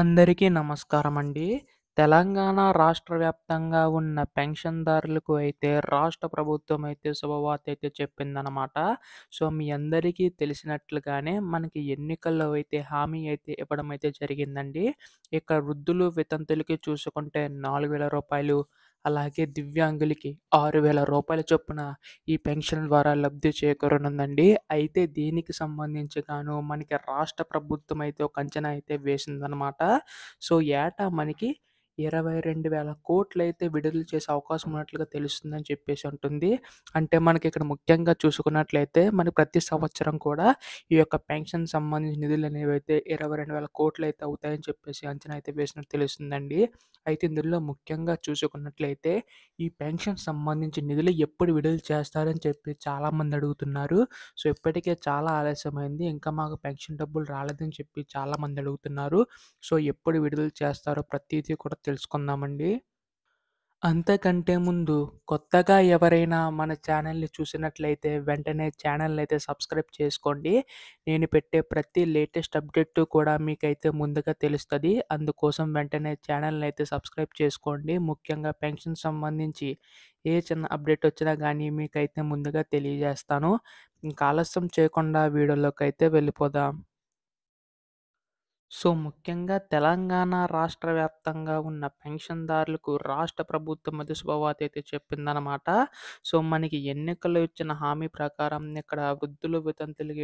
అందరికీ నమస్కారం అండి. తెలంగాణ రాష్ట్ర వ్యాప్తంగా ఉన్న పెన్షన్‌దారులకు అయితే రాష్ట్ర ప్రభుత్వం అయితే శుభవార్త అయితే చెప్పిందనమాట. సో, మీ అందరికీ తెలిసినట్లుగానే మనకి ఎన్నికల్లో అయితే హామీ అయితే ఇవ్వడం అయితే జరిగిందండి. ఇక్కడ వృద్ధులు, వితంతులకి చూసుకుంటే వేల రూపాయలు అలాగే దివ్యాంగులకి ఆరు వేల రూపాయల చొప్పున ఈ పెన్షన్ ద్వారా లబ్ధి చేకూరనుందండి అయితే దీనికి సంబంధించి గాను మనకి రాష్ట్ర ప్రభుత్వం అయితే ఒక అంచనా అయితే వేసిందనమాట సో ఏటా మనకి ఇరవై రెండు వేల కోట్లు అయితే విడుదల చేసే అవకాశం ఉన్నట్లుగా తెలుస్తుందని చెప్పేసి ఉంటుంది అంటే మనకి ఇక్కడ ముఖ్యంగా చూసుకున్నట్లయితే మనకి ప్రతి సంవత్సరం కూడా ఈ యొక్క పెన్షన్ సంబంధించిన నిధులు అనేవి అయితే ఇరవై రెండు వేల కోట్లు అయితే అవుతాయని చెప్పేసి అంచనా అయితే వేసినట్టు తెలుస్తుందండి అయితే ఇందులో ముఖ్యంగా చూసుకున్నట్లయితే ఈ పెన్షన్ సంబంధించిన నిధులు ఎప్పుడు విడుదల చేస్తారని చెప్పి చాలామంది అడుగుతున్నారు సో ఇప్పటికే చాలా ఆలస్యమైంది ఇంకా మాకు పెన్షన్ డబ్బులు రాలేదని చెప్పి చాలామంది అడుగుతున్నారు సో ఎప్పుడు విడుదల చేస్తారో ప్రతిదీ కూడా తెలుసుకుందామండి అంతకంటే ముందు కొత్తగా ఎవరైనా మన ఛానల్ని చూసినట్లయితే వెంటనే ఛానల్ని అయితే సబ్స్క్రైబ్ చేసుకోండి నేను పెట్టే ప్రతి లేటెస్ట్ అప్డేట్ కూడా మీకైతే ముందుగా తెలుస్తుంది అందుకోసం వెంటనే ఛానల్ని అయితే సబ్స్క్రైబ్ చేసుకోండి ముఖ్యంగా పెన్షన్ సంబంధించి ఏ చిన్న అప్డేట్ వచ్చినా కానీ మీకైతే ముందుగా తెలియజేస్తాను ఇంకా ఆలస్యం చేయకుండా వీడియోలోకి అయితే వెళ్ళిపోదాం సో, ముఖ్యంగా తెలంగాణ రాష్ట్ర వ్యాప్తంగా ఉన్న పెన్షన్‌దారులకు రాష్ట్ర ప్రభుత్వం మధ్య శుభవార్త అయితే చెప్పిందనమాట. సో, మనకి ఎన్నికల్లో ఇచ్చిన హామీ ప్రకారం ఇక్కడ వృద్ధులు, వితంతులకి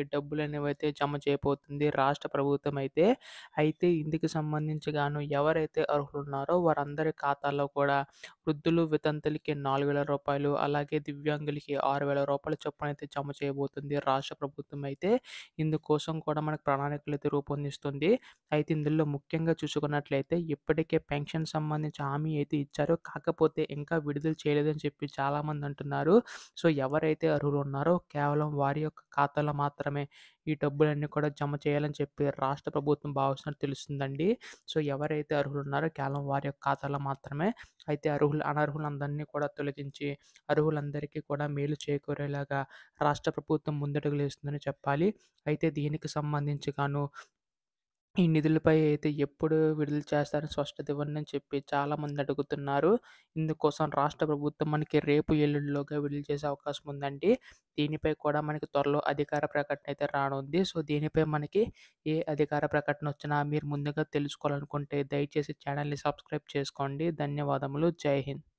అయితే జమ చేయబోతుంది రాష్ట్ర ప్రభుత్వం అయితే. అయితే ఇందుకు సంబంధించి గాను ఎవరైతే అర్హులు ఉన్నారో వారందరి ఖాతాల్లో కూడా వృద్ధులు, వితంతులకి వేల రూపాయలు అలాగే దివ్యాంగులకి ఆరు రూపాయలు చొప్పున అయితే జమ చేయబోతుంది రాష్ట్ర ప్రభుత్వం అయితే. ఇందుకోసం కూడా మనకు ప్రణాళికలైతే రూపొందిస్తుంది. అయితే ఇందులో ముఖ్యంగా చూసుకున్నట్లయితే ఇప్పటికే పెన్షన్ సంబంధించి హామీ అయితే ఇచ్చారో కాకపోతే ఇంకా విడుదల చేయలేదని చెప్పి చాలామంది అంటున్నారు సో ఎవరైతే అర్హులు ఉన్నారో కేవలం వారి యొక్క ఖాతాలో మాత్రమే ఈ డబ్బులన్నీ కూడా జమ చేయాలని చెప్పి రాష్ట్ర ప్రభుత్వం భావిస్తున్నట్టు తెలుస్తుందండి సో ఎవరైతే అర్హులు ఉన్నారో కేవలం వారి యొక్క ఖాతాలో మాత్రమే అయితే అర్హులు అనర్హులందరినీ కూడా తొలగించి అర్హులందరికీ కూడా మేలు చేకూరేలాగా రాష్ట్ర ప్రభుత్వం ముందడుగులేస్తుందని చెప్పాలి అయితే దీనికి సంబంధించి గాను ఈ నిధులపై అయితే ఎప్పుడు విడుదల చేస్తారని స్పష్టత ఇవ్వండి అని చెప్పి చాలామంది అడుగుతున్నారు ఇందుకోసం రాష్ట్ర ప్రభుత్వం మనకి రేపు ఎల్లుండిలోగా విడుదల చేసే అవకాశం ఉందండి దీనిపై కూడా మనకి త్వరలో అధికార ప్రకటన అయితే రానుంది సో దీనిపై మనకి ఏ అధికార ప్రకటన వచ్చినా మీరు ముందుగా తెలుసుకోవాలనుకుంటే దయచేసి ఛానల్ని సబ్స్క్రైబ్ చేసుకోండి ధన్యవాదములు జై హింద్